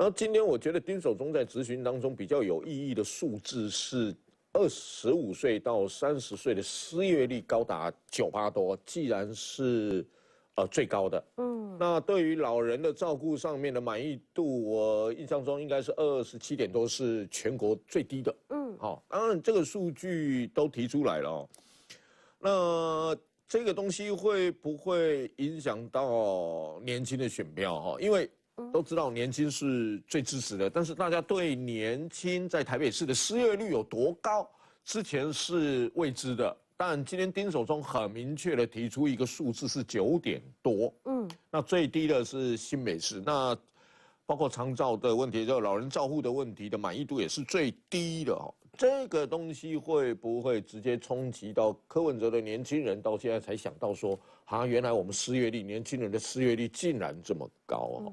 然后今天我觉得丁守中在咨询当中比较有意义的数字是二十五岁到三十岁的失业率高达九八多，既然是呃最高的，嗯，那对于老人的照顾上面的满意度，我印象中应该是二十七点多，是全国最低的，嗯，好，当然这个数据都提出来了，那这个东西会不会影响到年轻的选票哈？因为都知道年轻是最支持的，但是大家对年轻在台北市的失业率有多高，之前是未知的。但今天丁守中很明确的提出一个数字是九点多，嗯，那最低的是新北市，那包括长照的问题，就老人照护的问题的满意度也是最低的哦。这个东西会不会直接冲击到柯文哲的年轻人？到现在才想到说，啊，原来我们失业率，年轻人的失业率竟然这么高哦。